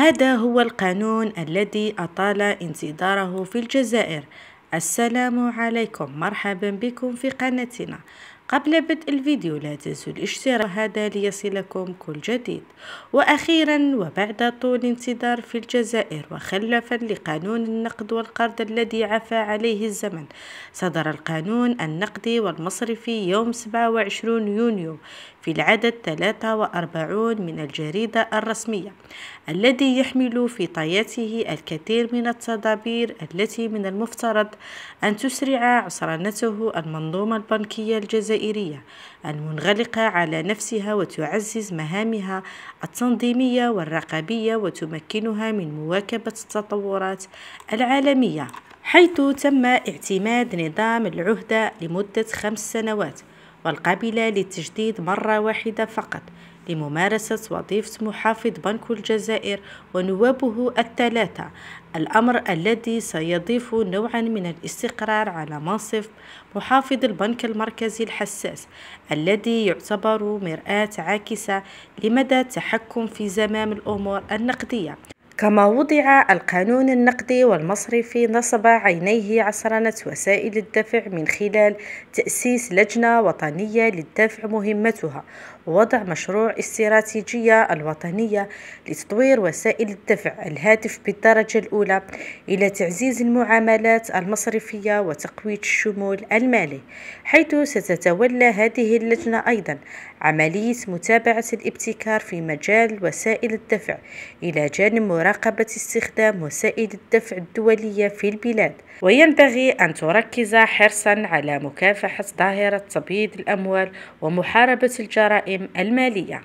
هذا هو القانون الذي أطال انتظاره في الجزائر السلام عليكم مرحبا بكم في قناتنا قبل بدء الفيديو لا تنسوا الاشتراك هذا ليصلكم كل جديد وأخيرا وبعد طول انتظار في الجزائر وخلفا لقانون النقد والقرض الذي عفى عليه الزمن صدر القانون النقدي والمصرفي يوم 27 يونيو في العدد 43 من الجريدة الرسمية الذي يحمل في طياته الكثير من التدابير التي من المفترض أن تسرع عصرنته المنظومة البنكية الجزائرية الجزائرية المنغلقة على نفسها وتعزز مهامها التنظيمية والرقابية وتمكنها من مواكبة التطورات العالمية حيث تم اعتماد نظام العهدة لمدة خمس سنوات والقابلة للتجديد مرة واحدة فقط لممارسة وظيفة محافظ بنك الجزائر ونوابه الثلاثة الأمر الذي سيضيف نوعا من الاستقرار على منصب محافظ البنك المركزي الحساس الذي يعتبر مرآة عاكسة لمدى التحكم في زمام الأمور النقدية كما وضع القانون النقدي والمصرفي نصب عينيه عصرنة وسائل الدفع من خلال تأسيس لجنة وطنية للدفع مهمتها ووضع مشروع استراتيجية الوطنية لتطوير وسائل الدفع الهاتف بالدرجة الأولى إلى تعزيز المعاملات المصرفية وتقوية الشمول المالي حيث ستتولى هذه اللجنة أيضا عملية متابعة الابتكار في مجال وسائل الدفع إلى جانب مراقبة مراقبة استخدام وسائل الدفع الدولية في البلاد وينبغي أن تركز حرصا على مكافحة ظاهرة تبييض الأموال ومحاربة الجرائم المالية